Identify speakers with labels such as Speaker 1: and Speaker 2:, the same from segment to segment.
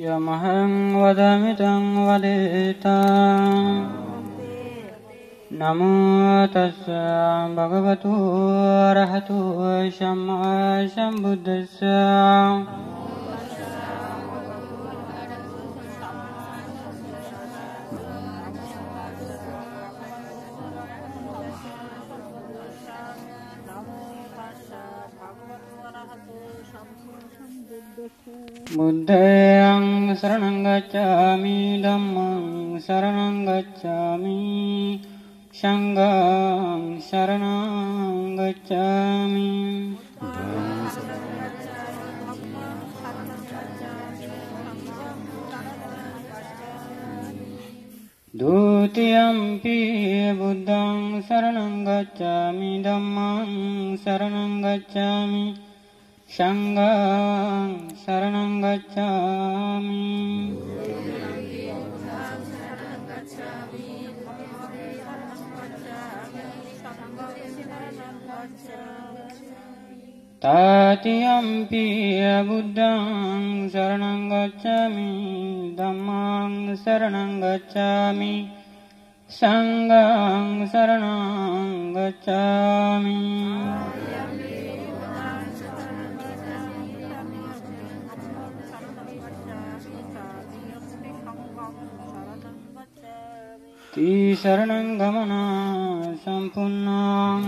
Speaker 1: යමහං වදමිටං වදේතා නමෝතස්ස භගවතු රහතු සම්මා සම්බුද්දස්ස බුද්ධ සරණං ගච්ඡාමි ධම්මං සරණං ගච්ඡාමි සංඝං සරණං ගච්ඡාමි දූතියම්පි බුද්ධං සරණං ගච්ඡාමි ධම්මං සරණං ගච්ඡාමි Sanggang saranang gacchami. Tatiyampi buddhang saranang gacchami dhammang saranang gacchami sanghang saranang gacchami තීසරණං ගමනා සම්පුන්නාං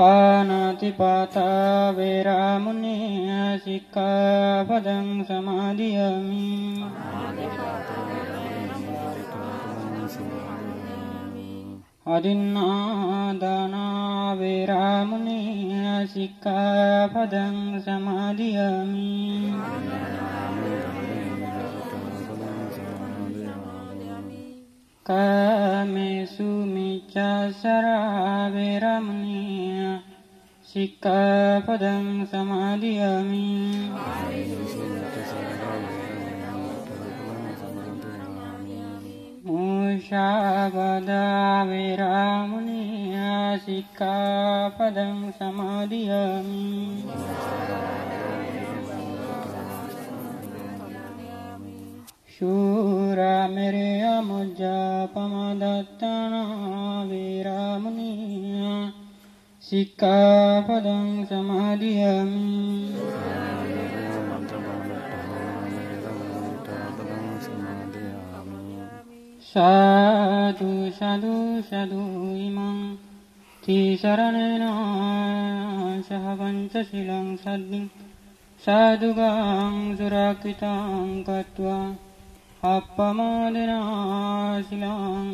Speaker 1: පානාති පාතා වේරාමුනි සික්ඛාපදං
Speaker 2: සමාදියාමි
Speaker 1: අදින්නා දානා වේරාමුනි සික්ඛාපදං සමාදියාමි කාමේසු මිච්ඡාචාරා වේරමණී සික්ඛාපදං සමාදියාමි मूषावदा विरामुनिया सिक्कापदं समादयामि शूरमिर्य मुजपमदत्तनाविरामुनि सिक्कापदं समादयामि साधु साधु साधु इमं त्रिशरणेन सह पञ्चशीलं सद्भिं साधुगां सुराकृतां कृत्वा अपमानिना शिलां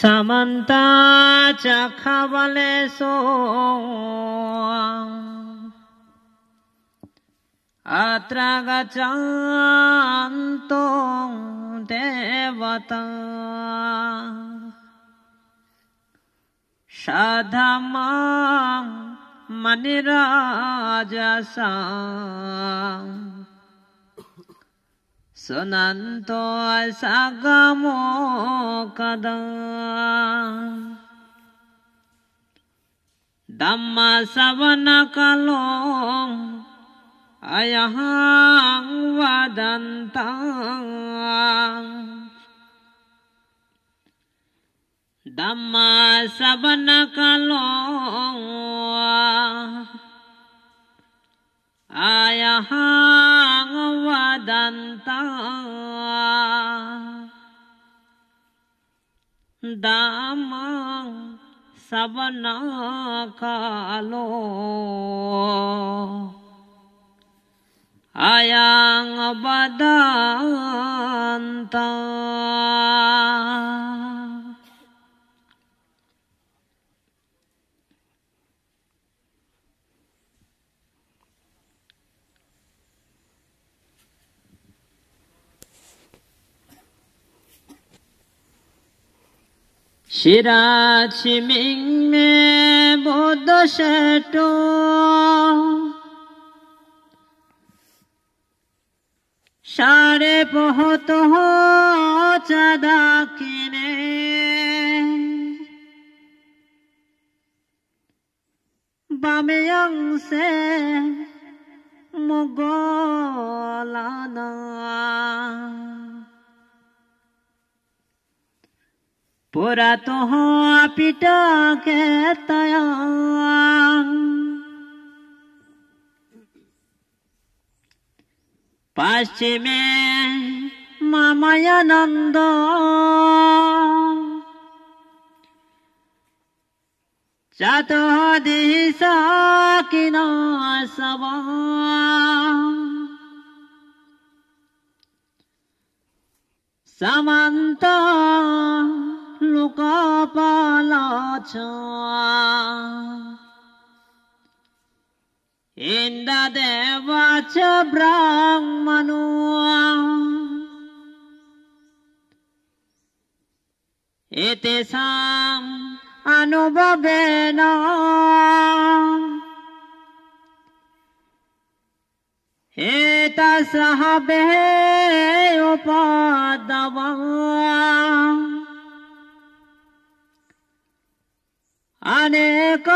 Speaker 3: সামন্তা চখাবলে অত্র গচ্ছন্ত দেবতা সাধমাং মনিরাজসা sunanto sagamo kada Dhamma savana kalong ayahang vadantang Dhamma savana kalong ayahang antara damang sabana kalo ayang badantara 시라치 밍메 보도세토 샤레 보호토 호자다키네 밤에 영세 모골라나 पुरा तो हो पिटा के पश्चिमे মামায়ানন্দ চাত দিশা সামন্ত লুকপালাছা ইন্দ দেবাচ ব্রাহ্মণো এতে সাম অনুভবেন এতা সহ উপাদবা ಅನೇಕ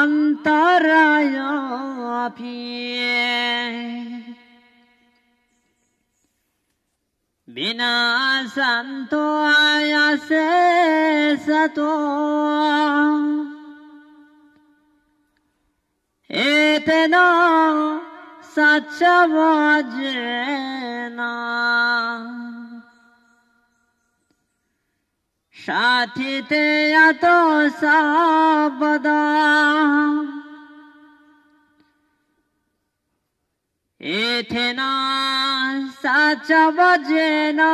Speaker 3: ಅಂತರಾಯ बिना संतो आया से सतो इतना सच वजना साथी थे या तो साबदा थे ना साचा बजे ना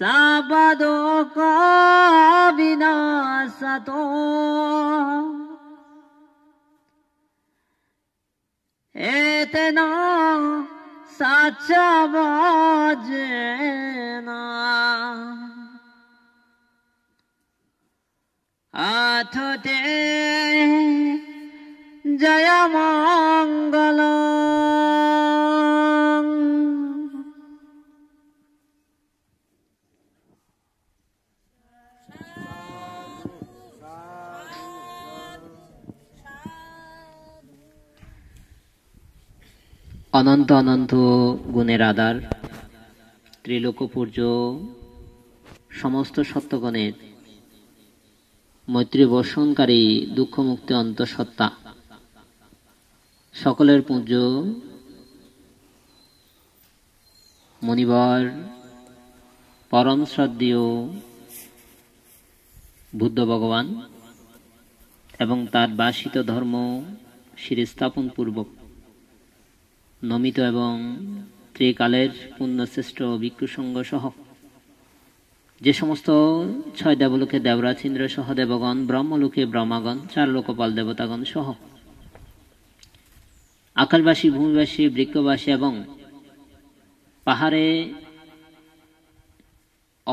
Speaker 3: साबदों का विनाश तो एतना সাচা বাজে না আথতে জয় মঙ্গলা
Speaker 4: অনন্ত অনন্ত গুণের আধার ত্রিলোকপূর্য সমস্ত সত্যগণের মৈত্রী বর্ষণকারী দুঃখমুক্তি অন্তঃসত্ত্বা সকলের পূজ মণিবর পরম শ্রদ্ধীয় বুদ্ধ ভগবান এবং তার বাসিত ধর্ম শিরস্থাপন পূর্বক নমিত এবং ত্রিকালের পুণ্যশ্রেষ্ঠ ভিক্ষুসঙ্গ সহ যে সমস্ত ছয় দেবলোকে দেবরাজ ইন্দ্র সহ দেবগণ ব্রহ্মলোকে ব্রহ্মাগণ চার লোকপাল দেবতাগণ সহ আকাশবাসী ভূমিবাসী বৃক্ষবাসী এবং পাহাড়ে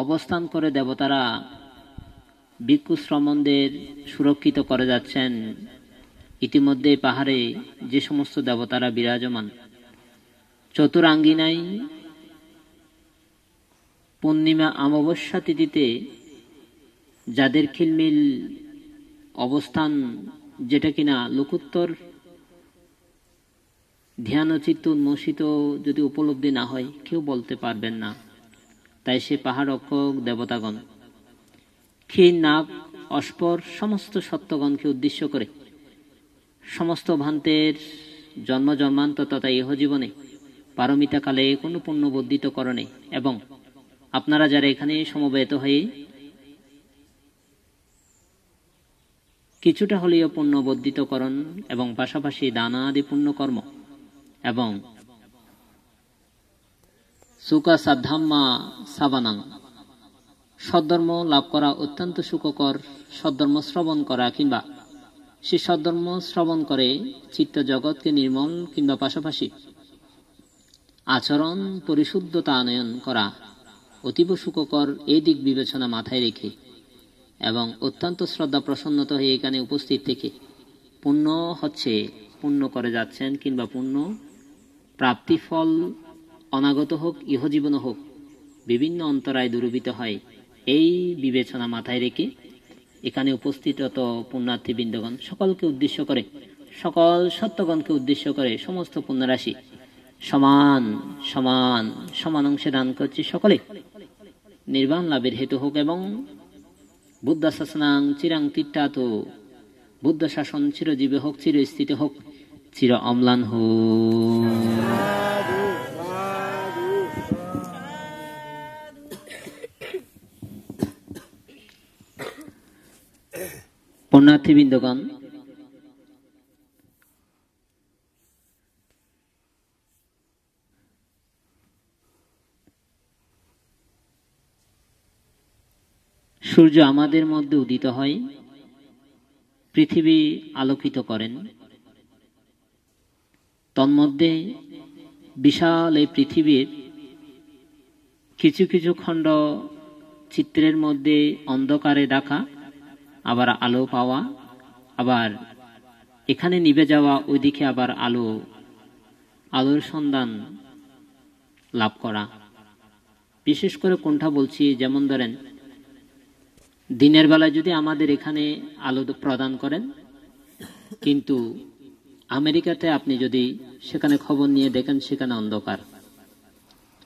Speaker 4: অবস্থান করে দেবতারা ভিক্ষু শ্রমণদের সুরক্ষিত করে যাচ্ছেন ইতিমধ্যে পাহাড়ে যে সমস্ত দেবতারা বিরাজমান নাই পূর্ণিমা অমাবস্যা তিথিতে যাদের খিলমিল অবস্থান যেটা কিনা লোকোত্তর ধ্যানচিত্ত উন্মোষিত যদি উপলব্ধি না হয় কেউ বলতে পারবেন না তাই সে পাহাড় অক্ষক দেবতাগণ ক্ষীণ নাগ অস্পর সমস্ত সত্যগণকে উদ্দেশ্য করে সমস্ত ভান্তের জন্ম জন্মান্ত তথা ইহজীবনে জীবনে পারমিতাকালে কোনো পণ্য বর্ধিত বর্ধিতকরণে এবং আপনারা যারা এখানে সমবেত হয়ে কিছুটা হলেও পণ্য বর্ধিতকরণ এবং পাশাপাশি দানা আদি পুণ্যকর্ম এবং সুকা সাদ্ধাম্মা সাবানাং সদ্ধর্ম লাভ করা অত্যন্ত সুখকর সদ্ধর্ম শ্রবণ করা কিংবা সে সদ্ধর্ম শ্রবণ করে চিত্ত জগৎকে নির্মল কিংবা পাশাপাশি আচরণ পরিশুদ্ধতা আনয়ন করা অতীব সুখকর এই দিক বিবেচনা মাথায় রেখে এবং অত্যন্ত শ্রদ্ধা প্রসন্নত হয়ে এখানে উপস্থিত থেকে পুণ্য হচ্ছে পুণ্য করে যাচ্ছেন কিংবা পুণ্য প্রাপ্তিফল অনাগত হোক ইহজীবন হোক বিভিন্ন অন্তরায় দুরূপিত হয় এই বিবেচনা মাথায় রেখে এখানে উপস্থিত পুণ্যার্থী বৃন্দগণ সকলকে উদ্দেশ্য করে সকল সত্যগণকে উদ্দেশ্য করে সমস্ত পুণ্যরাশি সমান সমান সমান অংশে দান করছি সকলে নির্বাণ লাভের হেতু হোক এবং শাসনাং চিরাং তিট্টাত বুদ্ধ শাসন চিরজীবে হোক চিরস্থিত হোক চির অম্লান হোক বৃন্দগণ সূর্য আমাদের মধ্যে উদিত হয় পৃথিবী আলোকিত করেন তন্মধ্যে বিশাল এই পৃথিবীর কিছু কিছু খণ্ড চিত্রের মধ্যে অন্ধকারে ডাকা আবার আলো পাওয়া আবার এখানে নিবে যাওয়া ওইদিকে আবার আলো আলোর সন্ধান লাভ করা বিশেষ করে কোনটা বলছি যেমন ধরেন দিনের বেলায় যদি আমাদের এখানে আলো প্রদান করেন কিন্তু আমেরিকাতে আপনি যদি সেখানে খবর নিয়ে দেখেন সেখানে অন্ধকার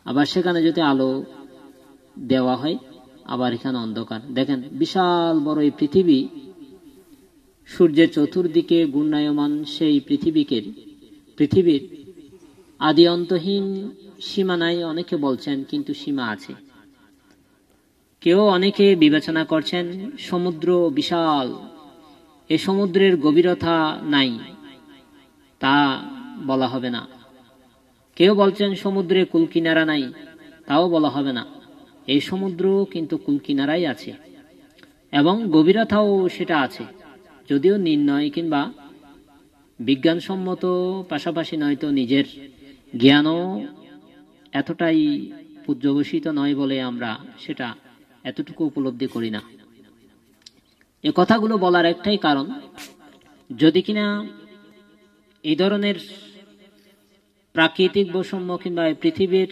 Speaker 4: আবার সেখানে যদি আলো দেওয়া হয় আবার এখানে অন্ধকার দেখেন বিশাল বড় এই পৃথিবী সূর্যের চতুর্দিকে গুণায়মান সেই পৃথিবীকে পৃথিবীর আদি অন্তহীন সীমানায় অনেকে বলছেন কিন্তু সীমা আছে কেউ অনেকে বিবেচনা করছেন সমুদ্র বিশাল এ সমুদ্রের গভীরতা নাই তা বলা হবে না কেউ বলছেন সমুদ্রে কুলকিনারা নাই তাও বলা হবে না এই সমুদ্র কিন্তু কুলকিনারাই আছে এবং গভীরতাও সেটা আছে যদিও নির্ণয় কিংবা বিজ্ঞানসম্মত পাশাপাশি নয়তো নিজের জ্ঞানও এতটাই পূজ্যবসিত নয় বলে আমরা সেটা এতটুকু উপলব্ধি করি না এ কথাগুলো বলার একটাই কারণ যদি কিনা এই ধরনের প্রাকৃতিক বৈষম্য কিংবা পৃথিবীর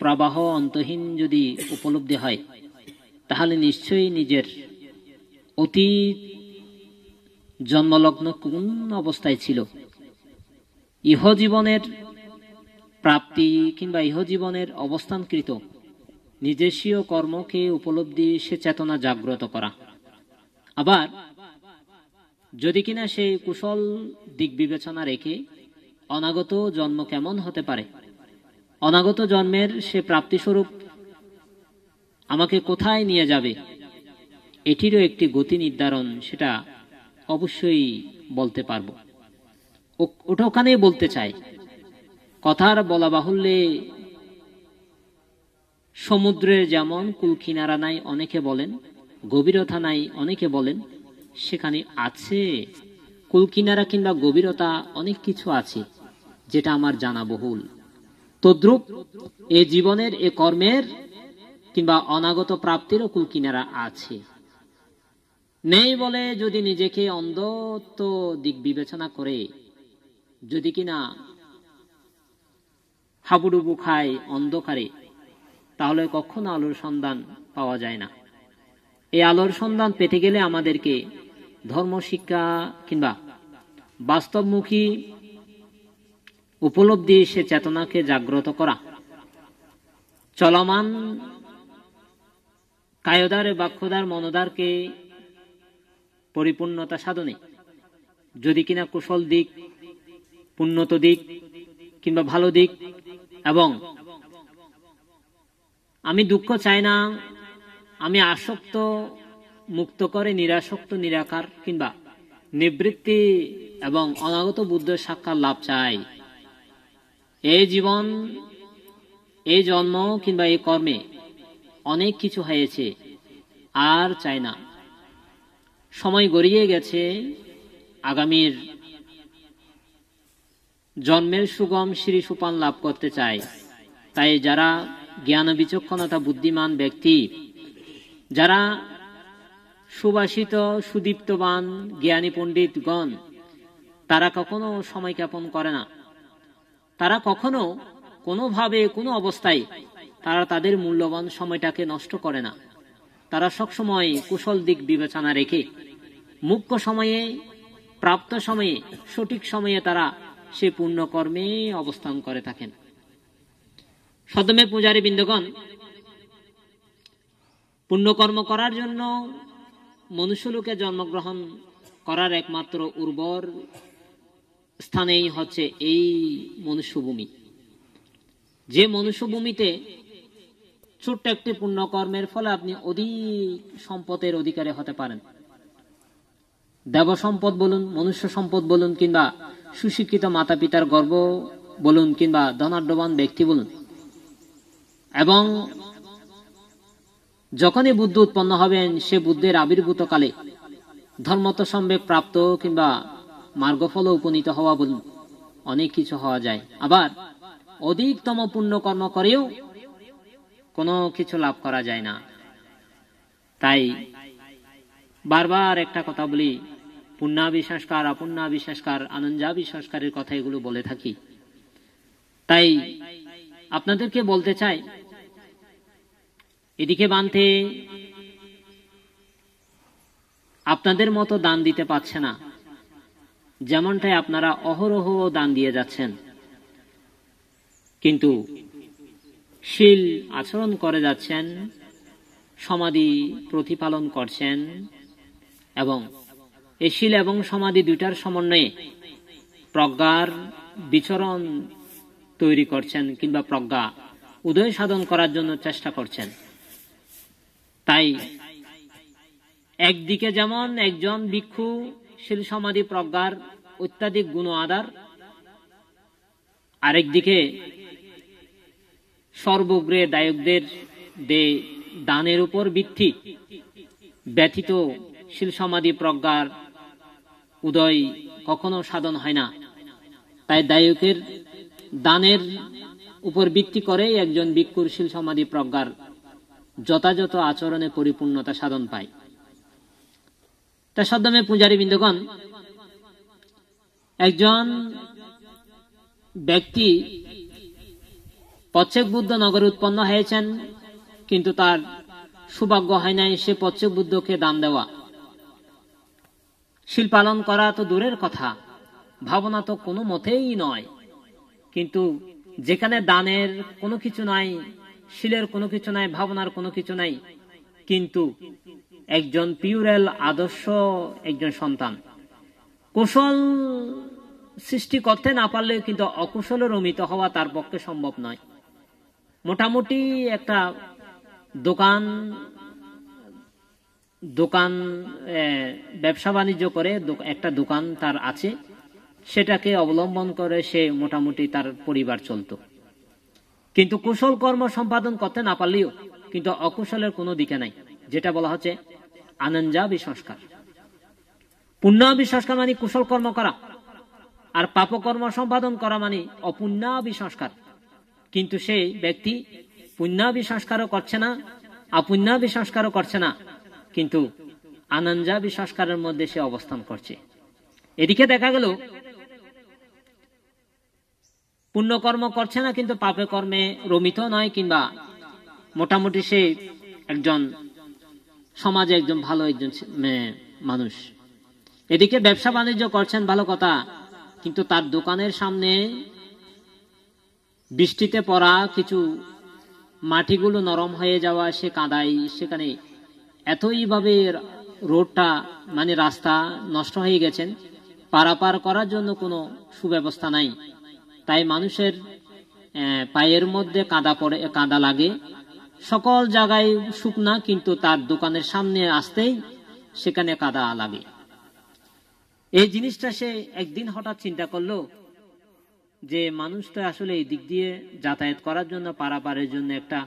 Speaker 4: প্রবাহ অন্তহীন যদি উপলব্ধি হয় তাহলে নিশ্চয়ই নিজের অতি জন্মলগ্ন কোন অবস্থায় ছিল ইহজীবনের প্রাপ্তি কিংবা ইহজীবনের অবস্থানকৃত নিজস্বীয় কর্মকে উপলব্ধি সে চেতনা জাগ্রত করা আবার যদি কিনা সেই কুশল দিক বিবেচনা রেখে অনাগত জন্ম কেমন হতে পারে অনাগত জন্মের সে প্রাপ্তিস্বরূপ আমাকে কোথায় নিয়ে যাবে এটিরও একটি গতি নির্ধারণ সেটা অবশ্যই বলতে পারব ওটা ওখানেই বলতে চাই কথার বলা বাহুল্যে সমুদ্রের যেমন কুলকিনারা নাই অনেকে বলেন গভীরতা নাই অনেকে বলেন সেখানে আছে কুলকিনারা কিংবা গভীরতা অনেক কিছু আছে যেটা আমার জানা বহুল তদ্রুপ এ জীবনের এ কর্মের কিংবা অনাগত প্রাপ্তিরও কুলকিনারা আছে নেই বলে যদি নিজেকে অন্ধত্ব দিক বিবেচনা করে যদি কিনা হাবুডুবু খায় অন্ধকারে তাহলে কখনো আলোর সন্ধান পাওয়া যায় না এই আলোর সন্ধান পেতে গেলে আমাদেরকে ধর্ম শিক্ষা কিংবা বাস্তবমুখী উপলব্ধি সে চেতনাকে জাগ্রত করা চলমান কায়দার বাক্যদার মনোদারকে পরিপূর্ণতা সাধনে যদি কিনা কুশল দিক পূর্ণত দিক কিংবা ভালো দিক এবং আমি দুঃখ চাই না আমি আসক্ত মুক্ত করে নিরাসক্ত নিরাকার কিংবা নিবৃত্তি এবং অনাগত বুদ্ধের সাক্ষাৎ লাভ চাই এই জীবন এই জন্ম কিংবা এই কর্মে অনেক কিছু হয়েছে আর চাই না সময় গড়িয়ে গেছে আগামীর জন্মের সুগম শ্রী সুপান লাভ করতে চাই তাই যারা জ্ঞান বিচক্ষণতা বুদ্ধিমান ব্যক্তি যারা সুবাসিত সুদীপ্তবান জ্ঞানী পণ্ডিতগণ তারা কখনো সময় জ্ঞাপন করে না তারা কখনো কোনোভাবে কোনো অবস্থায় তারা তাদের মূল্যবান সময়টাকে নষ্ট করে না তারা সবসময় কুশল দিক বিবেচনা রেখে মুখ্য সময়ে প্রাপ্ত সময়ে সঠিক সময়ে তারা সে পূর্ণকর্মে অবস্থান করে থাকেন সদমে পূজারী বৃন্দগণ পুণ্যকর্ম করার জন্য মনুষ্যলোকে জন্মগ্রহণ করার একমাত্র উর্বর স্থানেই হচ্ছে এই মনুষ্যভূমি যে মনুষ্যভূমিতে ছোট্ট একটি পুণ্যকর্মের ফলে আপনি অধিক সম্পদের অধিকারী হতে পারেন দেব সম্পদ বলুন মনুষ্য সম্পদ বলুন কিংবা সুশিক্ষিত মাতা পিতার গর্ব বলুন কিংবা ধনাঢ্যবান ব্যক্তি বলুন এবং যখনই বুদ্ধ উৎপন্ন হবেন সে বুদ্ধের আবির্ভূত কালে ধর্মত সম্বেক প্রাপ্ত কিংবা মার্গফল উপনীত হওয়া বলুন অনেক কিছু হওয়া যায় আবার অধিকতম পুণ্য কর্ম করেও কোনো কিছু লাভ করা যায় না তাই বারবার একটা কথা বলি পুণ্যাবিশ্বাসকার অপুণ্যাবিশ্বাসকার আনন্দাবিশ্বাসকারের কথা এগুলো বলে থাকি তাই আপনাদেরকে বলতে চাই এদিকে বানতে আপনাদের মতো দান দিতে পারছে না যেমনটাই আপনারা অহরহ দান দিয়ে যাচ্ছেন কিন্তু শীল আচরণ করে যাচ্ছেন সমাধি প্রতিপালন করছেন এবং এই শীল এবং সমাধি দুইটার সমন্বয়ে প্রজ্ঞার বিচরণ তৈরি করছেন কিংবা প্রজ্ঞা উদয় সাধন করার জন্য চেষ্টা করছেন তাই একদিকে যেমন একজন ভিক্ষু শিল সমাধি প্রজ্ঞার অত্যাধিক গুণ আদার আরেকদিকে সর্বগ্রে দায়কদের দে দানের উপর ভিত্তি ব্যথিত শিল সমাধি প্রজ্ঞার উদয় কখনো সাধন হয় না তাই দায়কের দানের উপর ভিত্তি করে একজন ভিক্ষুর শিল সমাধি প্রজ্ঞার যথাযথ আচরণে পরিপূর্ণতা সাধন পায় তার সদ্যমে পূজারী বিন্দুগণ একজন ব্যক্তি পচ্ছেক বুদ্ধ নগরে উৎপন্ন হয়েছেন কিন্তু তার সৌভাগ্য হয় নাই সে পচ্ছেক বুদ্ধকে দাম দেওয়া শিল পালন করা তো দূরের কথা ভাবনা তো কোনো মতেই নয় কিন্তু যেখানে দানের কোনো কিছু নাই শিলের কোনো কিছু নাই ভাবনার কোনো কিছু নাই কিন্তু একজন পিউরেল আদর্শ একজন সন্তান কুশল সৃষ্টি করতে না পারলে কিন্তু অকুশলে রমিত হওয়া তার পক্ষে সম্ভব নয় মোটামুটি একটা দোকান দোকান ব্যবসা বাণিজ্য করে একটা দোকান তার আছে সেটাকে অবলম্বন করে সে মোটামুটি তার পরিবার চলতো কিন্তু কুশল কর্ম সম্পাদন করতে না পারলেও কিন্তু অকুশলের কোনো দিকে নাই যেটা বলা হচ্ছে আনঞ্জাবি সংস্কার পুণ্যাবি সংস্কার মানে কুশল কর্ম করা আর পাপকর্ম সম্পাদন করা মানে অপুণ্যাবি সংস্কার কিন্তু সেই ব্যক্তি পুণ্যাবি সংস্কারও করছে না অপুণ্যাবি সংস্কারও করছে না কিন্তু আনঞ্জাবি সংস্কারের মধ্যে সে অবস্থান করছে এদিকে দেখা গেল পুণ্যকর্ম করছে না কিন্তু পাপে কর্মে রমিত নয় কিংবা মোটামুটি সে একজন সমাজে একজন ভালো একজন মানুষ এদিকে ব্যবসা বাণিজ্য করছেন ভালো কথা কিন্তু তার দোকানের সামনে বৃষ্টিতে পড়া কিছু মাটিগুলো নরম হয়ে যাওয়া সে কাদাই সেখানে এতইভাবে রোডটা মানে রাস্তা নষ্ট হয়ে গেছেন পারাপার করার জন্য কোনো সুব্যবস্থা নাই তাই মানুষের পায়ের মধ্যে কাদা পড়ে কাদা লাগে সকল জায়গায় শুকনা কিন্তু তার দোকানের সামনে আসতেই সেখানে কাদা লাগে এই জিনিসটা সে একদিন হঠাৎ চিন্তা করলো যে মানুষটা আসলে এই দিক দিয়ে যাতায়াত করার জন্য পারাপারের জন্য একটা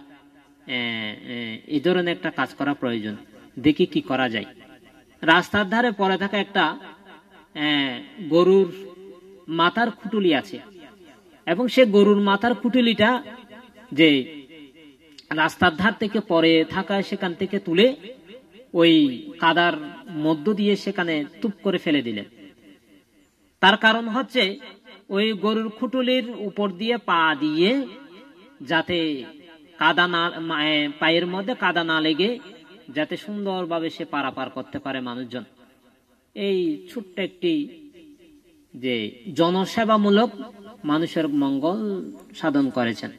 Speaker 4: এই ধরনের একটা কাজ করা প্রয়োজন দেখি কি করা যায় রাস্তার ধারে পড়ে থাকা একটা গরুর মাথার খুটুলি আছে এবং সে গরুর মাথার কুটিলিটা যে রাস্তার ধার থেকে পরে থাকা সেখান থেকে তুলে ওই কাদার মধ্য দিয়ে সেখানে তুপ করে ফেলে দিলেন তার কারণ হচ্ছে ওই গরুর খুটুলির উপর দিয়ে পা দিয়ে যাতে কাদা না পায়ের মধ্যে কাদা না লেগে যাতে সুন্দরভাবে সে পারাপার করতে পারে মানুষজন এই ছোট্ট একটি যে জনসেবামূলক মানুষের মঙ্গল সাধন করেছেন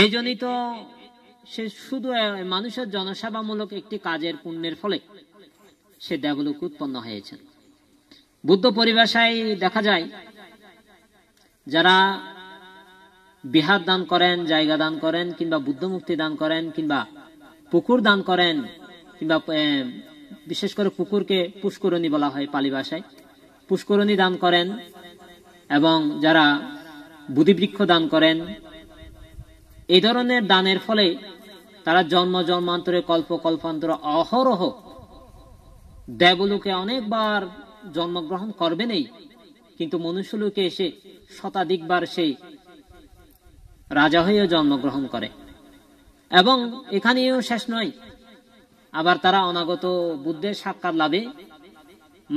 Speaker 4: এই জন্যই তো সে শুধু মানুষের জনসেবামূলক একটি কাজের পুণ্যের ফলে সে দেবলোক উৎপন্ন হয়েছেন বুদ্ধ পরিভাষায় দেখা যায় যারা বিহার দান করেন জায়গা দান করেন কিংবা বুদ্ধ মুক্তি দান করেন কিংবা পুকুর দান করেন কিংবা বিশেষ করে পুকুরকে পুষ্করণী বলা হয় পালি ভাষায় পুষ্করণী দান করেন এবং যারা বুদ্ধিবৃক্ষ দান করেন এই ধরনের দানের ফলে তারা জন্ম জন্মান্তরে কল্প কল্পান্তর অহরহ দেবলোকে অনেকবার জন্মগ্রহণ করবেনই কিন্তু মনুষ্যলোকে এসে শতাধিকবার সেই রাজা হয়েও জন্মগ্রহণ করে এবং এখানেও শেষ নয় আবার তারা অনাগত বুদ্ধের সাক্ষাৎ লাভে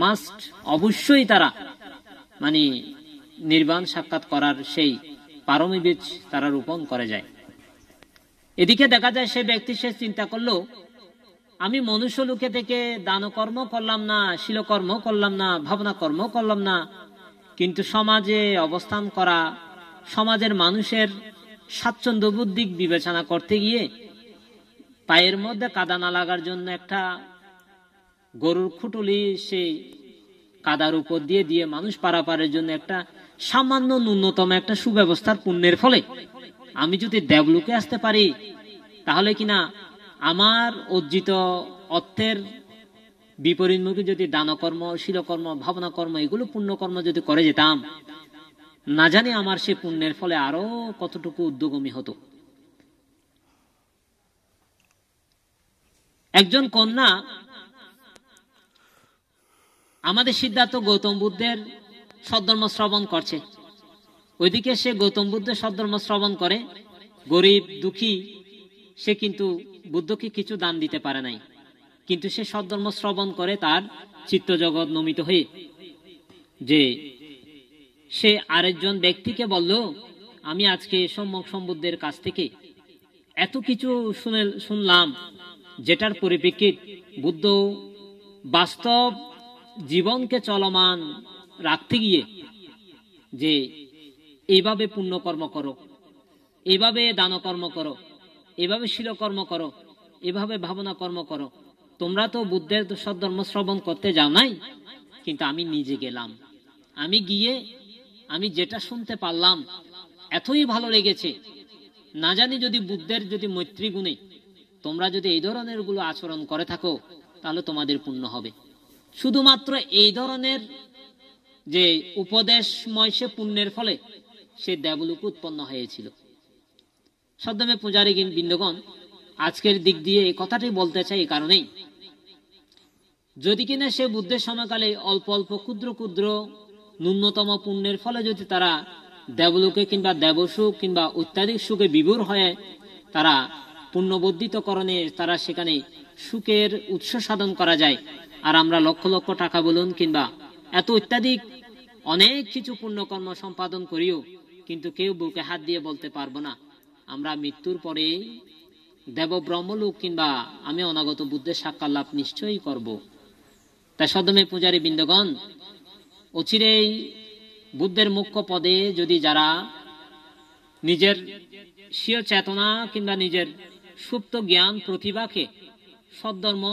Speaker 4: মাস্ট অবশ্যই তারা মানে নির্বাণ সাক্ষাৎ করার সেই পারমী বীজ তারা রোপণ করে যায় এদিকে দেখা যায় সে ব্যক্তি সে চিন্তা করলো আমি মনুষ্য লোকে থেকে দানকর্ম করলাম না শিলকর্ম করলাম না ভাবনা কর্ম করলাম না কিন্তু সমাজে অবস্থান করা সমাজের মানুষের স্বাচ্ছন্দ্য বুদ্ধিক বিবেচনা করতে গিয়ে পায়ের মধ্যে কাদা না লাগার জন্য একটা গরুর খুটুলি সেই কাদার উপর দিয়ে দিয়ে মানুষ পারাপারের জন্য একটা সামান্য ন্যূনতম একটা সুব্যবস্থার পুণ্যের ফলে আমি যদি দেবলুকে আসতে পারি তাহলে কিনা আমার অর্জিত অর্থের বিপরীতমুখী যদি দানকর্ম শিলকর্ম ভাবনাকর্ম এগুলো পুণ্যকর্ম যদি করে যেতাম না জানি আমার সে পুণ্যের ফলে আরো কতটুকু উদ্যোগমী হতো একজন কন্যা আমাদের সিদ্ধার্থ গৌতম বুদ্ধের সদ্ধর্ম শ্রবণ করছে ওইদিকে সে গৌতম বুদ্ধের সদ্ধর্ম শ্রবণ করে গরিব দুঃখী সে কিন্তু বুদ্ধকে কিছু দান দিতে পারে নাই কিন্তু সে সদ্ধর্ম শ্রবণ করে তার চিত্তজগৎ নমিত হয়ে যে সে আরেকজন ব্যক্তিকে বলল আমি আজকে সম্যক সম্বুদ্ধের কাছ থেকে এত কিছু শুনে শুনলাম যেটার পরিপ্রেক্ষিত বুদ্ধ বাস্তব জীবনকে চলমান রাখতে গিয়ে যে এইভাবে পুণ্যকর্ম করো এভাবে দানকর্ম করো এভাবে শিলকর্ম করো এভাবে ভাবনা কর্ম করো তোমরা তো বুদ্ধের সদ্ধর্ম শ্রবণ করতে যাও নাই কিন্তু আমি নিজে গেলাম আমি গিয়ে আমি যেটা শুনতে পারলাম এতই ভালো লেগেছে না জানি যদি বুদ্ধের যদি মৈত্রী গুণে তোমরা যদি এই ধরনের গুলো আচরণ করে থাকো তাহলে তোমাদের পুণ্য হবে শুধুমাত্র এই ধরনের যে উপদেশ ময়সে পুণ্যের ফলে সে দেবলুক উৎপন্ন হয়েছিল সদ্যমে পূজারী বৃন্দগণ আজকের দিক দিয়ে এই কথাটি বলতে চাই এই কারণেই যদি কিনা সে বুদ্ধের সময়কালে অল্প অল্প ক্ষুদ্র ক্ষুদ্র ন্যূনতম পুণ্যের ফলে যদি তারা দেবলোকে কিংবা দেবসুখ কিংবা অত্যাধিক সুখে বিভোর হয়ে তারা পুণ্যবর্ধিতকরণে তারা সেখানে সুখের উৎস সাধন করা যায় আর আমরা লক্ষ লক্ষ টাকা বলুন কিংবা এত ইত্যাদি অনেক কিছু পুণ্যকর্ম সম্পাদন করিও কিন্তু কেউ বুকে হাত দিয়ে বলতে পারবো না আমরা মৃত্যুর পরে দেব ব্রহ্মলোক কিংবা আমি অনাগত বুদ্ধের সাক্ষাৎ লাভ নিশ্চয়ই করব তাই সদমে পূজারী বৃন্দগণ অচিরেই বুদ্ধের মুখ্য পদে যদি যারা নিজের স্বীয় চেতনা কিংবা নিজের সুপ্ত জ্ঞান প্রতিভাকে সদ্ধর্ম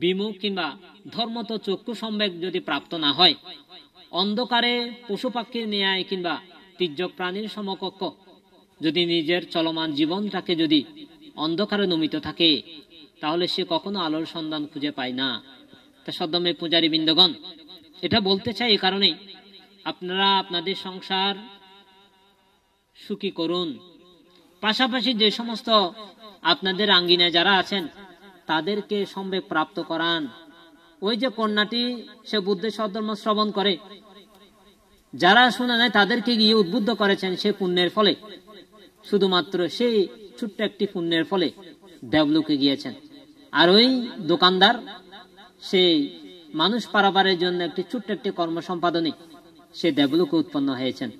Speaker 4: বিমুখ কিংবা ধর্মত চক্ষু সম্বেক যদি প্রাপ্ত না হয় অন্ধকারে পশু পাখির ন্যায় কিংবা তীর্যক প্রাণীর সমকক্ষ যদি নিজের চলমান জীবনটাকে যদি অন্ধকারে নমিত থাকে তাহলে সে কখনো আলোর সন্ধান খুঁজে পায় না তা সদমে পূজারী বৃন্দগণ এটা বলতে চাই এই কারণেই আপনারা আপনাদের সংসার সুখী করুন পাশাপাশি যে সমস্ত আপনাদের আঙ্গিনায় যারা আছেন তাদেরকে সম্ভে প্রাপ্ত করান ওই যে কন্যাটি সে বুদ্ধের সদ্ধর্ম শ্রবণ করে যারা শুনে নেয় তাদেরকে গিয়ে উদ্বুদ্ধ করেছেন সে পুণ্যের ফলে শুধুমাত্র সেই ছোট্ট একটি পুণ্যের ফলে দেবলুকে গিয়েছেন আর ওই দোকানদার সেই মানুষ পারাবারের জন্য একটি ছোট্ট একটি কর্ম সম্পাদনে সে দেবলুকে উৎপন্ন হয়েছেন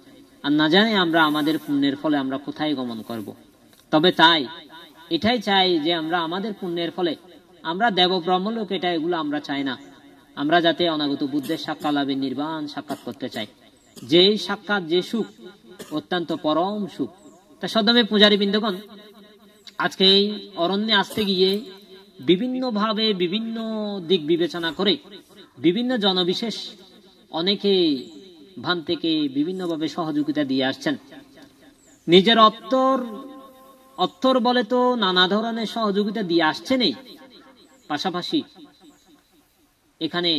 Speaker 4: আর না জানি আমরা আমাদের পুণ্যের ফলে আমরা কোথায় গমন করব তবে তাই এটাই চাই যে আমরা আমাদের পুণ্যের ফলে আমরা দেব ব্রহ্মলোক এটা এগুলো আমরা চাই না আমরা যাতে অনাগত বুদ্ধের সাক্ষাৎ লাভের নির্বাণ সাক্ষাৎ করতে চাই যেই সাক্ষাৎ যে সুখ অত্যন্ত পরম সুখ তা সদমে পূজারী বিন্দগণ আজকে এই অরণ্যে আসতে গিয়ে বিভিন্নভাবে বিভিন্ন দিক বিবেচনা করে বিভিন্ন জনবিশেষ অনেকে ভান থেকে বিভিন্নভাবে সহযোগিতা দিয়ে আসছেন নিজের অত্তর অর্থর বলে তো নানা ধরনের সহযোগিতা দিয়ে নেই পাশাপাশি এখানে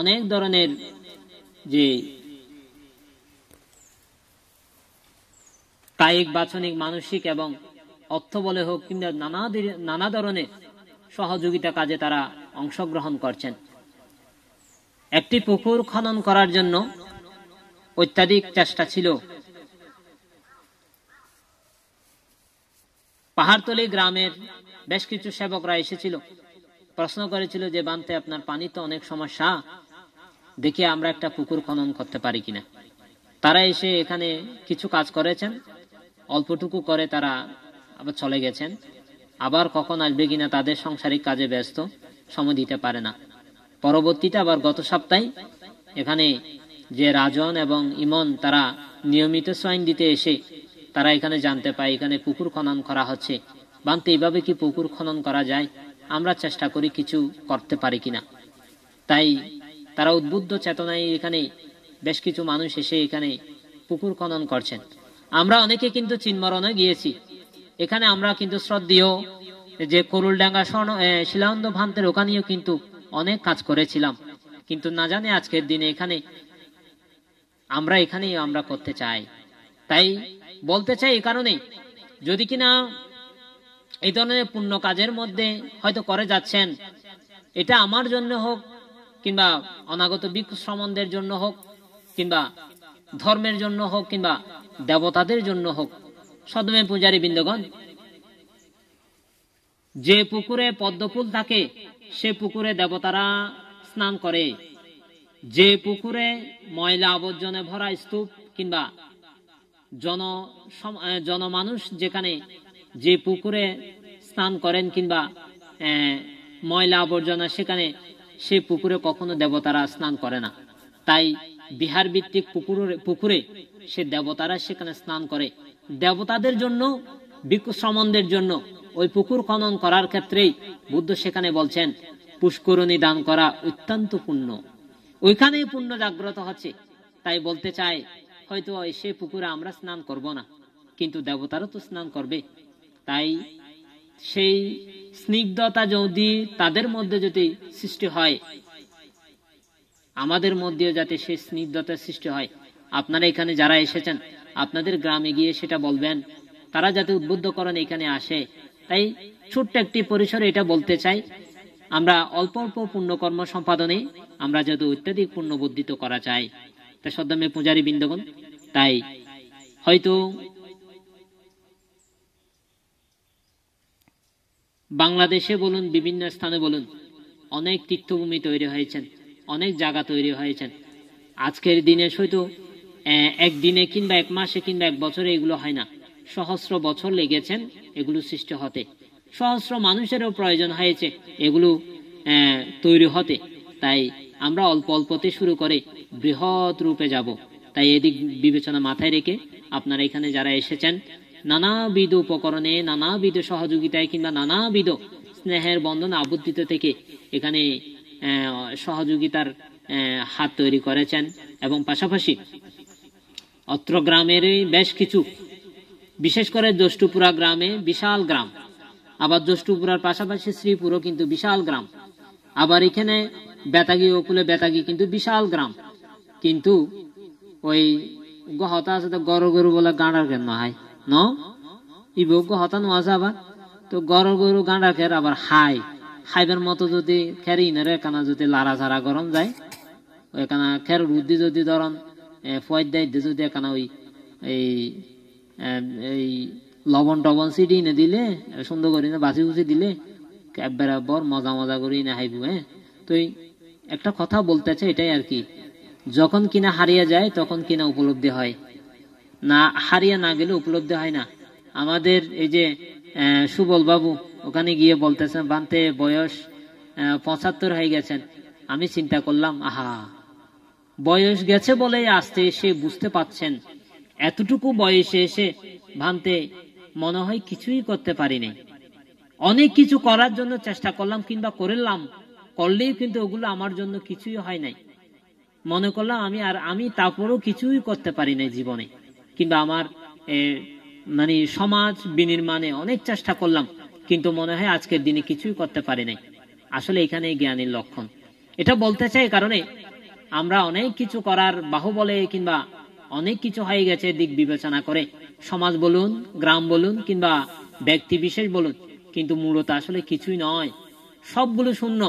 Speaker 4: অনেক ধরনের যে কায়িক বাচনিক মানসিক এবং অর্থ বলে হোক কিংবা নানা নানা ধরনের সহযোগিতা কাজে তারা অংশগ্রহণ করছেন একটি পুকুর খনন করার জন্য অত্যাধিক চেষ্টা ছিল পাহাড়তলি গ্রামের বেশ কিছু সেবকরা এসেছিল প্রশ্ন করেছিল যে বানতে আপনার পানি তো অনেক সমস্যা দেখি আমরা একটা পুকুর খনন করতে পারি কিনা তারা এসে এখানে কিছু কাজ করেছেন অল্পটুকু করে তারা আবার চলে গেছেন আবার কখন আসবে কিনা তাদের সাংসারিক কাজে ব্যস্ত সময় দিতে পারে না পরবর্তীতে আবার গত সপ্তাহে এখানে যে রাজন এবং ইমন তারা নিয়মিত সোয়াইন দিতে এসে তারা এখানে জানতে পায় এখানে পুকুর খনন করা হচ্ছে বানতে এভাবে কি পুকুর খনন করা যায় আমরা চেষ্টা করি কিছু করতে পারি কিনা তাই তারা উদ্বুদ্ধ চেতনায় এখানে বেশ কিছু মানুষ এসে এখানে পুকুর খনন করছেন আমরা অনেকে কিন্তু চিনমরণে গিয়েছি এখানে আমরা কিন্তু শ্রদ্ধেয় যে করুলডাঙ্গা স্বর্ণ শিলানন্দ ভান্তের ওখানেও কিন্তু অনেক কাজ করেছিলাম কিন্তু না জানে আজকের দিনে এখানে আমরা এখানেই আমরা করতে চাই তাই বলতে চাই এই কারণে যদি কিনা এই ধরনের পুণ্য কাজের মধ্যে হয়তো করে যাচ্ছেন এটা আমার জন্য হোক কিংবা অনাগত সম্বন্ধের জন্য হোক কিংবা ধর্মের জন্য হোক কিংবা দেবতাদের জন্য হোক সদমে পূজারী বৃন্দগণ যে পুকুরে পদ্মফুল থাকে সে পুকুরে দেবতারা স্নান করে যে পুকুরে ময়লা আবর্জনে ভরা স্তূপ কিংবা জন জনমানুষ যেখানে যে পুকুরে স্নান করেন কিংবা ময়লা আবর্জনা সেখানে সে পুকুরে কখনো দেবতারা স্নান করে না তাই বিহার ভিত্তিক পুকুরে পুকুরে সে দেবতারা সেখানে স্নান করে দেবতাদের জন্য ভিক্ষুশ্রমণদের জন্য ওই পুকুর খনন করার ক্ষেত্রেই বুদ্ধ সেখানে বলছেন পুষ্করণী দান করা অত্যন্ত পুণ্য ওইখানেই পুণ্য জাগ্রত হচ্ছে তাই বলতে চায় হয়তো সে পুকুরে আমরা স্নান করব না কিন্তু দেবতারও তো স্নান করবে তাই সেই স্নিগ্ধতা যদি তাদের মধ্যে যদি সৃষ্টি হয় আমাদের মধ্যেও যাতে সেই স্নিগ্ধতা সৃষ্টি হয় আপনারা এখানে যারা এসেছেন আপনাদের গ্রামে গিয়ে সেটা বলবেন তারা যাতে উদ্বুদ্ধ করেন এখানে আসে তাই ছোট্ট একটি পরিসরে এটা বলতে চাই আমরা অল্প অল্প পুণ্যকর্ম সম্পাদনে আমরা যাতে অত্যাধিক পুণ্যবর্ধিত করা চাই তা সদ্দামে পূজারী বৃন্দগণ তাই হয়তো বাংলাদেশে বলুন বিভিন্ন স্থানে বলুন অনেক তীর্থভূমি তৈরি হয়েছেন অনেক জায়গা তৈরি হয়েছেন আজকের দিনে হয়তো একদিনে কিংবা এক মাসে কিংবা এক বছরে এগুলো হয় না সহস্র বছর লেগেছেন এগুলো সৃষ্টি হতে সহস্র মানুষেরও প্রয়োজন হয়েছে এগুলো তৈরি হতে তাই আমরা অল্প অল্পতে শুরু করে বৃহৎ রূপে যাব তাই এদিক বিবেচনা মাথায় রেখে আপনারা এখানে যারা এসেছেন নানাবিধ উপকরণে নানাবিধ সহযোগিতায় কিংবা নানাবিধ স্নেহের বন্ধন আবদ্ধিত থেকে এখানে সহযোগিতার হাত তৈরি করেছেন এবং পাশাপাশি অত্র গ্রামের বেশ কিছু বিশেষ করে জ্যষ্ঠপুরা গ্রামে বিশাল গ্রাম আবার জ্যষ্ঠপুরার পাশাপাশি শ্রীপুরও কিন্তু বিশাল গ্রাম আবার এখানে বেতাগি ওকুলে বেতাগি কিন্তু বিশাল গ্রাম কিন্তু ওই গহতা আছে তো গরু গরু বলে গাঁড়ার খের নহাই ন ইবো হতা নো আছে আবার তো গরু গরু গাঁড়ার খের আবার হাই হাইবের মতো যদি খের ইনারে কানা যদি লারা ছাড়া গরম যায় কানা খের রুদ্ধি যদি ধরন ফয়ের দেয় যদি কানা ওই এই এই লবণ টবণ সিটি এনে দিলে সুন্দর করে না বাছি বুঝি দিলে একবার বর মজা মজা করে এনে হাইবু হ্যাঁ তো একটা কথা বলতে চাই এটাই আর কি যখন কিনা হারিয়ে যায় তখন কিনা উপলব্ধি হয় না হারিয়ে না গেলে উপলব্ধি হয় না আমাদের এই যে সুবল বাবু ওখানে গিয়ে বলতেছেন বানতে বয়স পঁচাত্তর হয়ে গেছেন আমি চিন্তা করলাম আহা বয়স গেছে বলে আসতে সে বুঝতে পাচ্ছেন এতটুকু বয়সে এসে ভানতে মনে হয় কিছুই করতে পারিনি অনেক কিছু করার জন্য চেষ্টা করলাম কিংবা করলাম করলেই কিন্তু ওগুলো আমার জন্য কিছুই হয় নাই মনে করলাম আমি আর আমি তারপরও কিছুই করতে পারি না জীবনে কিংবা আমার মানে সমাজ বিনির্মাণে অনেক চেষ্টা করলাম কিন্তু মনে হয় আজকের দিনে কিছুই করতে পারি নাই আসলে এখানে জ্ঞানের লক্ষণ এটা বলতে চাই কারণে আমরা অনেক কিছু করার বাহু বলে কিংবা অনেক কিছু হয়ে গেছে দিক বিবেচনা করে সমাজ বলুন গ্রাম বলুন কিংবা ব্যক্তি বিশেষ বলুন কিন্তু মূলত আসলে কিছুই নয় সবগুলো শূন্য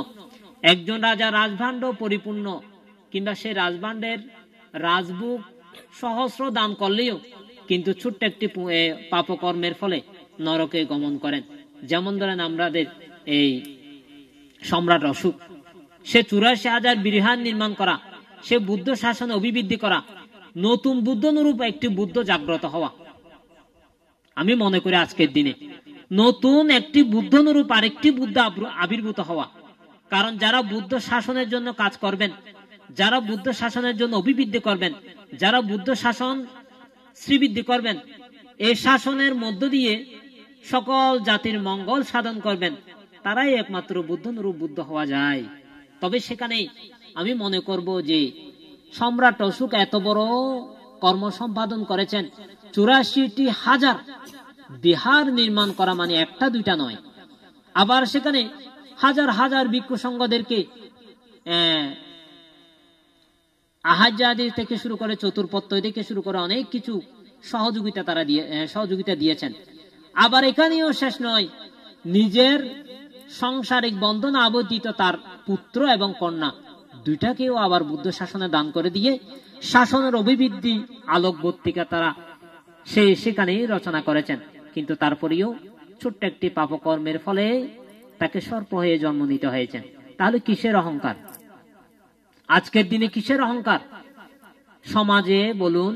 Speaker 4: একজন রাজা রাজভাণ্ড পরিপূর্ণ কিংবা সে রাজবান্ডের রাজবুক সহস্র দান করলেও কিন্তু ছোট্ট একটি পাপকর্মের ফলে নরকে গমন করেন যেমন ধরেন আমাদের এই সম্রাট অসুখ সে চুরাশি হাজার বিরিহান নির্মাণ করা সে বুদ্ধ শাসন অভিবৃদ্ধি করা নতুন বুদ্ধ অনুরূপ একটি বুদ্ধ জাগ্রত হওয়া আমি মনে করি আজকের দিনে নতুন একটি বুদ্ধ অনুরূপ আরেকটি বুদ্ধ আবির্ভূত হওয়া কারণ যারা বুদ্ধ শাসনের জন্য কাজ করবেন যারা বুদ্ধ শাসনের জন্য অভিবৃদ্ধি করবেন যারা বুদ্ধ শাসন শ্রীবৃদ্ধি করবেন এই শাসনের মধ্য দিয়ে সকল জাতির মঙ্গল সাধন করবেন তারাই একমাত্র বুদ্ধনুরূপ বুদ্ধ হওয়া যায় তবে সেখানে আমি মনে করব যে সম্রাট অশোক এত বড় কর্ম সম্পাদন করেছেন চুরাশিটি হাজার বিহার নির্মাণ করা মানে একটা দুইটা নয় আবার সেখানে হাজার হাজার ভিক্ষু সংঘদেরকে আহাজাদি থেকে শুরু করে চতুর্পত্য থেকে শুরু করে অনেক কিছু সহযোগিতা তারা দিয়ে সহযোগিতা দিয়েছেন আবার এখানেও শেষ নয় নিজের সংসারিক বন্ধন আবদ্ধিত তার পুত্র এবং কন্যা দুইটাকেও আবার বুদ্ধ শাসনে দান করে দিয়ে শাসনের অভিবৃদ্ধি আলোক বর্তিকা তারা সে সেখানেই রচনা করেছেন কিন্তু তারপরেও ছোট্ট একটি পাপকর্মের ফলে তাকে সর্প হয়ে জন্ম নিতে হয়েছেন তাহলে কিসের অহংকার আজকের দিনে কিসের অহংকার সমাজে বলুন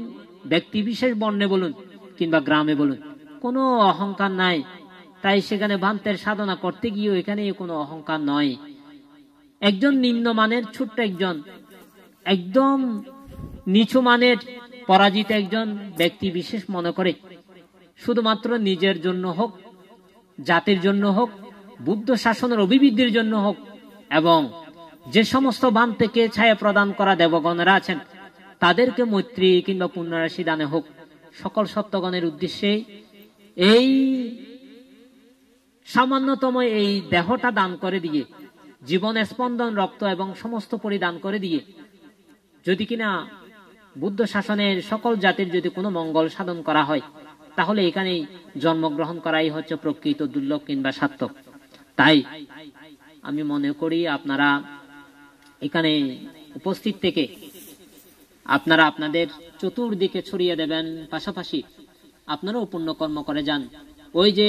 Speaker 4: ব্যক্তি বিশেষ বর্ণে বলুন কিংবা গ্রামে বলুন কোনো অহংকার নাই তাই সেখানে ভান্তের সাধনা করতে গিয়েও এখানে কোনো অহংকার নয় একজন নিম্নমানের ছোট্ট একজন একদম নিচু মানের পরাজিত একজন ব্যক্তি বিশেষ মনে করে শুধুমাত্র নিজের জন্য হোক জাতির জন্য হোক বুদ্ধ শাসনের অভিবৃদ্ধির জন্য হোক এবং যে সমস্ত বাম থেকে ছায়া প্রদান করা দেবগণরা আছেন তাদেরকে মৈত্রী কিংবা পুণ্যরাশি দানে হোক সকল সত্যগণের উদ্দেশ্যে এই সামান্যতম এই দেহটা দান করে দিয়ে জীবন স্পন্দন রক্ত এবং সমস্ত পরিদান করে দিয়ে যদি কিনা বুদ্ধ শাসনের সকল জাতির যদি কোনো মঙ্গল সাধন করা হয় তাহলে এখানেই জন্মগ্রহণ করাই হচ্ছে প্রকৃত দুর্লভ কিংবা সার্থক তাই আমি মনে করি আপনারা এখানে উপস্থিত থেকে আপনারা আপনাদের চতুর্দিকে ছড়িয়ে দেবেন পাশাপাশি আপনারাও পুণ্য কর্ম করে যান ওই যে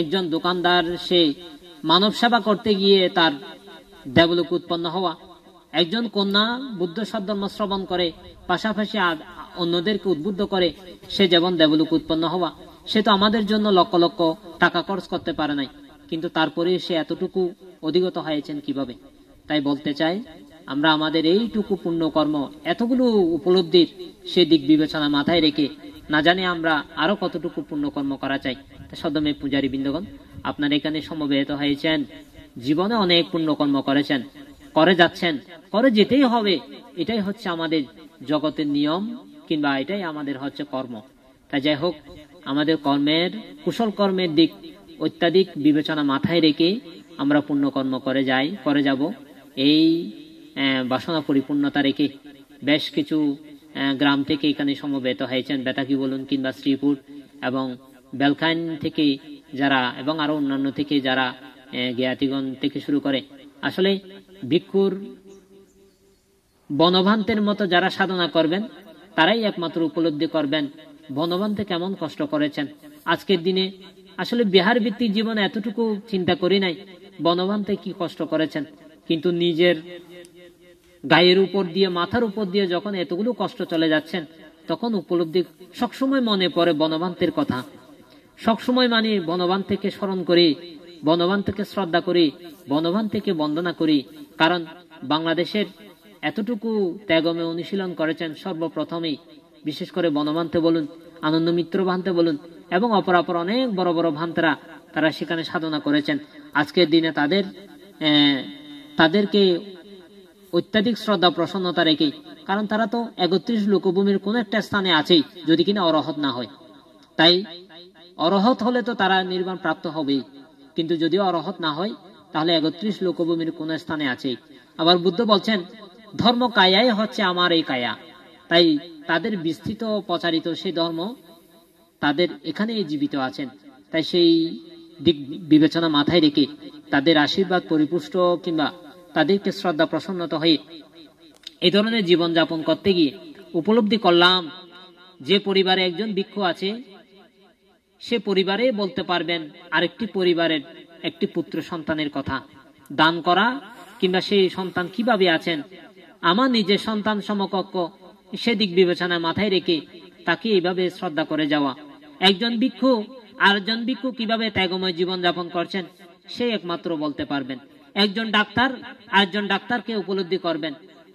Speaker 4: একজন দোকানদার সে মানব সেবা করতে গিয়ে তার দেবলোক উৎপন্ন হওয়া একজন কন্যা বুদ্ধ সদ্ধর্ম শ্রবণ করে পাশাপাশি অন্যদেরকে উদ্বুদ্ধ করে সে যেমন দেবলোক উৎপন্ন হওয়া সে তো আমাদের জন্য লক্ষ লক্ষ টাকা খরচ করতে পারে নাই কিন্তু তারপরে সে এতটুকু অধিগত হয়েছেন কিভাবে তাই বলতে চাই আমরা আমাদের এইটুকু পুণ্যকর্ম এতগুলো উপলব্ধির সে দিক বিবেচনা মাথায় রেখে না জানি আমরা আরো কতটুকু পুণ্যকর্ম করা চাই সদমে পূজারী বৃন্দগণ আপনার এখানে সমবেত হয়েছেন জীবনে অনেক পুণ্যকর্ম করেছেন করে যাচ্ছেন করে যেতেই হবে এটাই হচ্ছে আমাদের জগতের নিয়ম কিংবা এটাই আমাদের হচ্ছে কর্ম তাই যাই হোক আমাদের কর্মের কুশল কর্মের দিক অত্যাধিক বিবেচনা মাথায় রেখে আমরা পুণ্যকর্ম করে যাই করে যাব এই বাসনা পরিপূর্ণতা রেখে বেশ কিছু গ্রাম থেকে এখানে সমবেত হয়েছেন বেতাকি বলুন কিংবা শ্রীপুর এবং বেলখান থেকে যারা এবং আরও অন্যান্য থেকে যারা জ্ঞাতিগণ থেকে শুরু করে আসলে ভিক্ষুর বনভান্তের মতো যারা সাধনা করবেন তারাই একমাত্র উপলব্ধি করবেন বনভান্তে কেমন কষ্ট করেছেন আজকের দিনে আসলে বিহার ভিত্তিক জীবন এতটুকু চিন্তা করি নাই বনভান্তে কি কষ্ট করেছেন কিন্তু নিজের গায়ের উপর দিয়ে মাথার উপর দিয়ে যখন এতগুলো কষ্ট চলে যাচ্ছেন তখন উপলব্ধি সবসময় মনে পড়ে বনবান্তের কথা সবসময় মানে বনবান থেকে স্মরণ করি বনবান থেকে শ্রদ্ধা করি বনবান থেকে বন্দনা করি কারণ বাংলাদেশের এতটুকু ত্যাগমে অনুশীলন করেছেন সর্বপ্রথমেই বিশেষ করে বনবান্তে বলুন আনন্দ মিত্র ভান্তে বলুন এবং অপরাপর অনেক বড় বড় ভান্তরা তারা সেখানে সাধনা করেছেন আজকের দিনে তাদের তাদেরকে অত্যাধিক শ্রদ্ধা প্রসন্নতা রেখে কারণ তারা তো একত্রিশ লোকভূমির কোন একটা স্থানে আছেই যদি কিনা অরহত না হয় তাই অরহত হলে তো তারা নির্মাণ প্রাপ্ত হবেই কিন্তু যদি অরহত না হয় তাহলে একত্রিশ লোকভূমির কোন স্থানে আছে আবার বুদ্ধ বলছেন ধর্ম কায়াই হচ্ছে আমার এই কায়া তাই তাদের বিস্তৃত প্রচারিত সেই ধর্ম তাদের এখানে জীবিত আছেন তাই সেই দিক বিবেচনা মাথায় রেখে তাদের আশীর্বাদ পরিপুষ্ট কিংবা তাদেরকে শ্রদ্ধা প্রসন্নত হয়ে এই ধরনের জীবনযাপন করতে গিয়ে উপলব্ধি করলাম যে পরিবারে একজন ভিক্ষু আছে সে পরিবারে বলতে পারবেন আরেকটি পরিবারের একটি পুত্র সন্তানের কথা দান করা কিংবা সেই সন্তান কিভাবে আছেন আমার নিজের সন্তান সমকক্ষ সেদিক বিবেচনা মাথায় রেখে তাকে এইভাবে শ্রদ্ধা করে যাওয়া একজন ভিক্ষু আরেকজন ভিক্ষু কিভাবে ত্যাগময় জীবন যাপন করছেন সে একমাত্র বলতে পারবেন একজন ডাক্তার আরেকজন ডাক্তারকে উপলব্ধি করবেন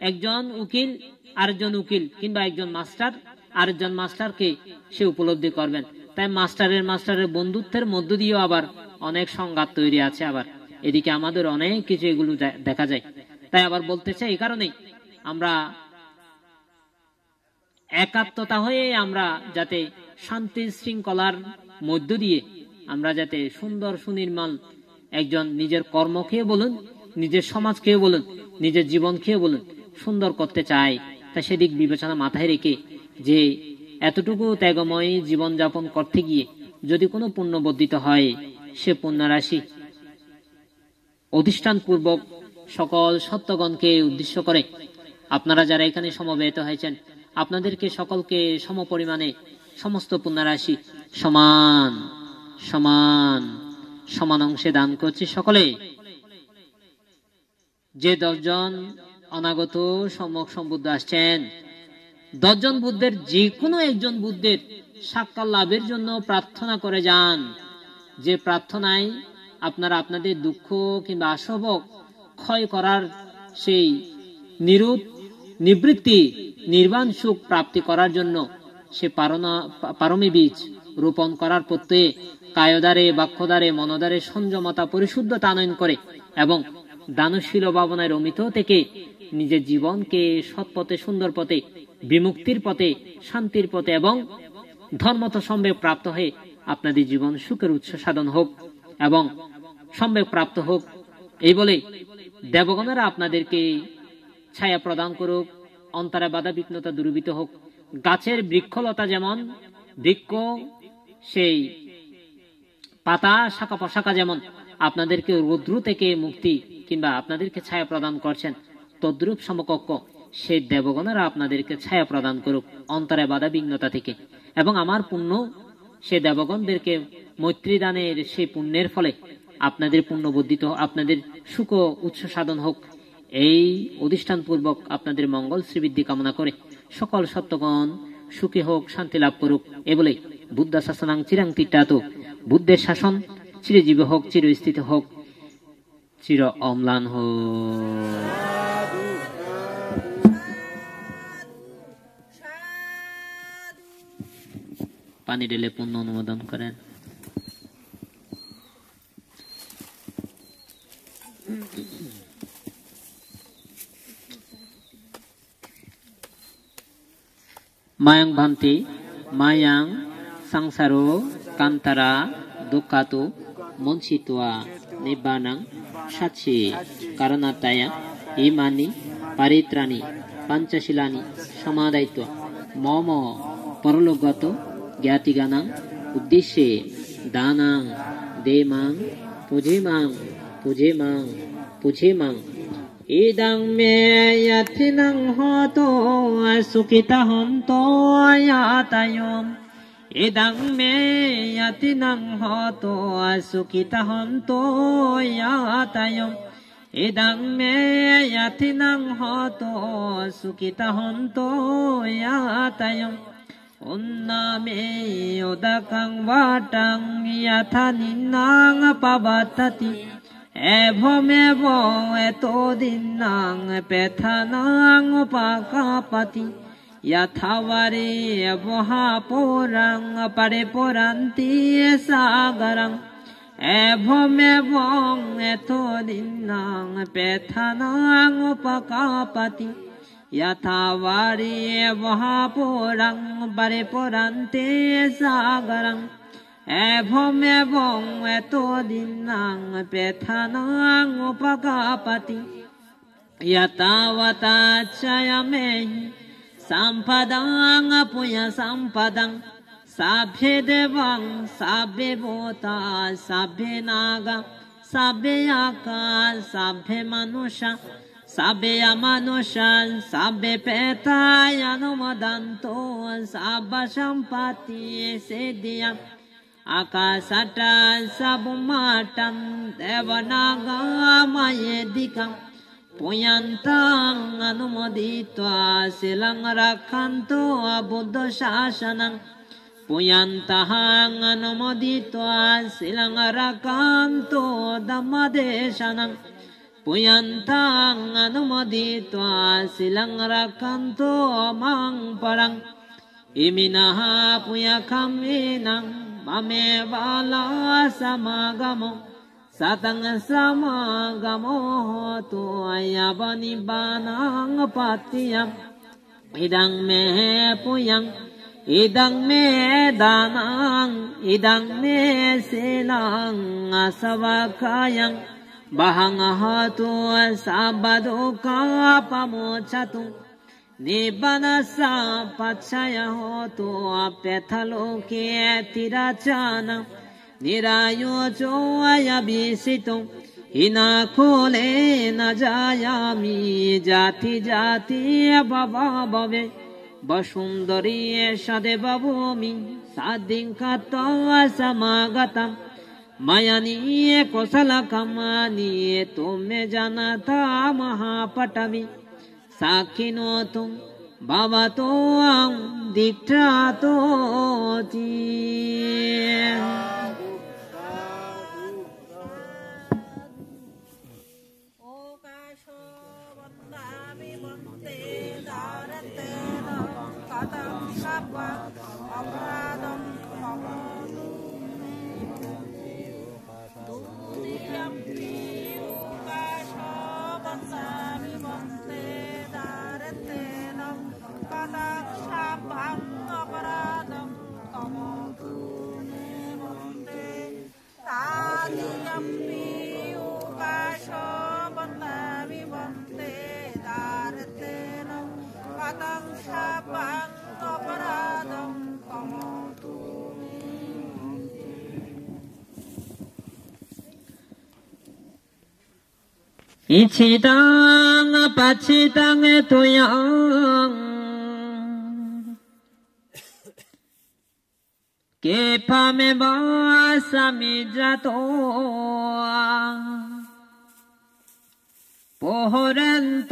Speaker 4: একজন উকিল আরেকজন উকিল কিংবা একজন মাস্টার আরেকজন মাস্টারকে সে উপলব্ধি করবেন তাই মাস্টারের মাস্টারের বন্ধুত্বের মধ্য দিয়েও আবার অনেক সংঘাত তৈরি আছে আবার এদিকে আমাদের অনেক কিছু এগুলো দেখা যায় তাই আবার বলতে চাই এই কারণেই আমরা একাত্মতা হয়ে আমরা যাতে শান্তি শৃঙ্খলার মধ্য দিয়ে আমরা যাতে সুন্দর সুনির্মল একজন নিজের কর্ম খেয়ে বলুন নিজের সমাজ খেয়ে বলুন নিজের জীবন খেয়ে বলুন সুন্দর করতে চায় তা সেদিক বিবেচনা মাথায় রেখে যে এতটুকু ত্যাগময় জীবনযাপন করতে গিয়ে যদি কোনো পুণ্য বর্ধিত হয় সে পুণ্যরাশি অধিষ্ঠানপূর্বক সকল সত্যগণকে উদ্দেশ্য করে আপনারা যারা এখানে সমবেত হয়েছেন আপনাদেরকে সকলকে সমপরিমাণে সমস্ত পুণ্যরাশি সমান সমান সমান অংশে দান করছি সকলে যে দশজন অনাগত সম্যক সম্বুদ্ধ আসছেন দশজন বুদ্ধের যে কোনো একজন বুদ্ধের সাক্ষাৎ লাভের জন্য প্রার্থনা করে যান যে প্রার্থনায় আপনারা আপনাদের দুঃখ কিংবা আসবক ক্ষয় করার সেই নিরূপ নিবৃত্তি নির্বাণ সুখ প্রাপ্তি করার জন্য সে পারমী বীজ রোপণ করার প্রত্যয়ে কায়দারে বাক্যদারে মনদারে সংযমতা পরিশুদ্ধতা আনয়ন করে এবং দানশীল ভাবনায় রমিত থেকে নিজের জীবনকে সৎপথে সুন্দর পথে বিমুক্তির পথে শান্তির পথে এবং ধর্মত সম্ভব প্রাপ্ত হয়ে আপনাদের জীবন সুখের উৎস সাধন হোক এবং সম্ভব প্রাপ্ত হোক এই বলে দেবগণেরা আপনাদেরকে ছায়া প্রদান করুক অন্তরে বাধা বিঘ্নতা দূরীভূত হোক গাছের বৃক্ষলতা যেমন বৃক্ষ সেই পাতা শাখা পশাখা যেমন আপনাদেরকে রৌদ্র থেকে মুক্তি কিংবা আপনাদেরকে ছায়া প্রদান করছেন তদ্রূপ সমকক্ষ সেই দেবগণেরা আপনাদেরকে ছায়া প্রদান করুক অন্তরে বাধা বিঘ্নতা থেকে এবং আমার পুণ্য সে দেবগণদেরকে মৈত্রী দানের সেই পুণ্যের ফলে আপনাদের পুণ্য বর্ধিত আপনাদের সুখ উৎস সাধন হোক এই অধিষ্ঠানপূর্বক আপনাদের মঙ্গল শ্রীবৃদ্ধি কামনা করে সকল সত্যগণ সুখী হোক শান্তি লাভ করুক এ বলেই বুদ্ধ শাসনাং চিরাং তিটাত বুদ্ধের শাসন চিরজীবী হোক চিরস্থিত হোক চির অম্লান হোক পানি ঢেলে পূর্ণ অনুমোদন করেন মায়াং ভান্তি মায়াং সংসার কান্তারা দুঃখাত মঞ্চিত নিবানাং সাচ্ছে কারণাতায়া ইমানি পারিত্রাণী পাঞ্চশিলানি সমাদায়িত মম পরলোকগত জ্ঞাতিগানাং উদ্দেশ্যে দানাং দেমাং পুজেমাং পুজেমাং পুজেমাং ইদং মে ইয়থিনং
Speaker 3: হতো সুকিতা হন্তো আয়াতায়ম ඉදං මේ යතිනං හෝතෝ අසුකිත හන්තෝ යාතයම් ඉදං මේ යතිනං හෝතෝ සුකිත හන්තෝ යාතයම් උන්නාමේ යොදකං වාටං යත නින්නාං පවත්තති එභොමෙවෝ එතෝ දින්නාං පෙතනාං උපකාපති यथवरे सागर परिपुरन्ति सागरम् एभमेवं यथोदिन्नां पेथनाङ्पकापति यथा परे वहापूरं सागर सागरम् एभमेवं यथोदिन्नां पेथनाङ्पकापति यतावता चयमेहि සම්පදං අපුය සම්පදං සබ්බේ දේවං සබ්බේ භූතා සබ්බේ නාග සබ්බේ ආකාශ සබ්බේ මනුෂ සබ්බේ අමනුෂං සබ්බේ පේතා යනුමදන්තෝ සබ්බ සම්පති සේදියං ආකාශට සබුමාටං දේවනාගාමයේ දිකං පුයන්තං අනුමෝදිत्वा සිලං රක්ඛන්තෝ අබුද්ධ ශාසනං පුයන්තං අනුමෝදිत्वा සිලං රක්ඛන්තෝ ධම්මදේශනං පුයන්තං අනුමෝදිत्वा සිලං රක්ඛන්තෝ මං පරං ඉමිනහා පුයකම් වේනං මමේ බාලා සමාගමෝ සතං සමාගමෝ හෝතු අයවනිබානං පත්තියම් ඉදං මෙහෙ පුයං ඉදං මේ දානං ඉදං මේ සීලං අසවකයන් බහං අහතු සබ්බදෝකා පමෝචතු නිබනසා පච්චය හෝතු අප්‍යතලෝකේ තිරචානං নিরায়োজয় বিস্মিত হিনা খোলে না যায় আমি জাতি জাতি বাবা বাবে বসুন্দরী সদে বাবুমি সাদিং কাত সমাগতম মায়া নিয়ে কোশল কমানিয়ে তোমে জানাতা মহাপটমি সাক্ষিনো তুম বাবা তো দীক্ষা তো ইছিদাং পাছিদাং তুয়াং কেফামে বাসামি জাত পোহরন্ত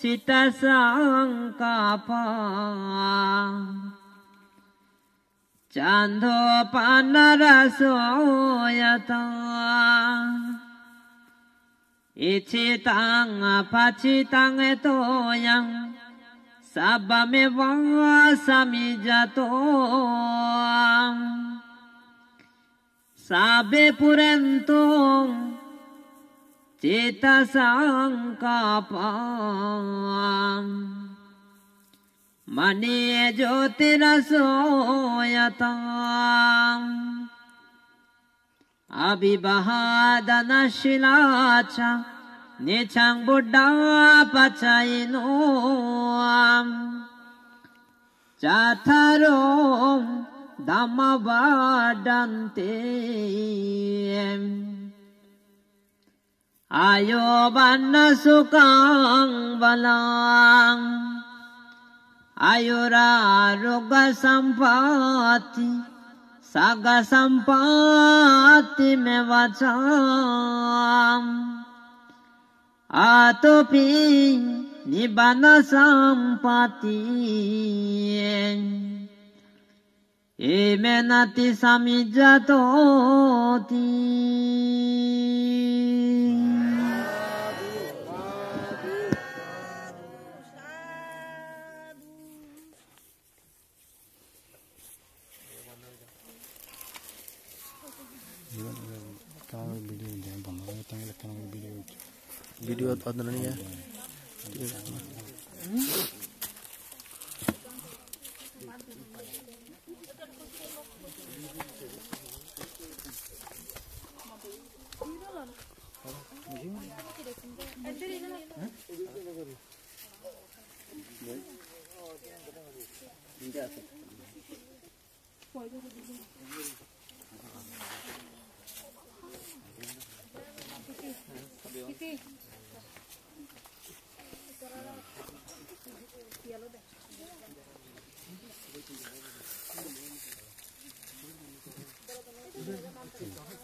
Speaker 3: চিতাসাং কাপা চান্দ পান্নারা সয়তা ඉචිතං අපචිතං එතෝයං සබ්බමෙවං සමිජතෝ සබ්බේ පුරන්තෝ චේතසංකාපං මනේ ජෝතිරසෝ යතං 아비바하다나시라차 니창부다 파차이노암 자타롬 담마바단테 아요반나수강 발랑 아유라로가 삼파티 සග සම්පාතිම වචාම් ආතුපි නිබන සම්පතියෙන් ඒමනති සමිජතෝතිී
Speaker 1: video apa ini ya
Speaker 2: Terima kasih.
Speaker 4: c'est ça.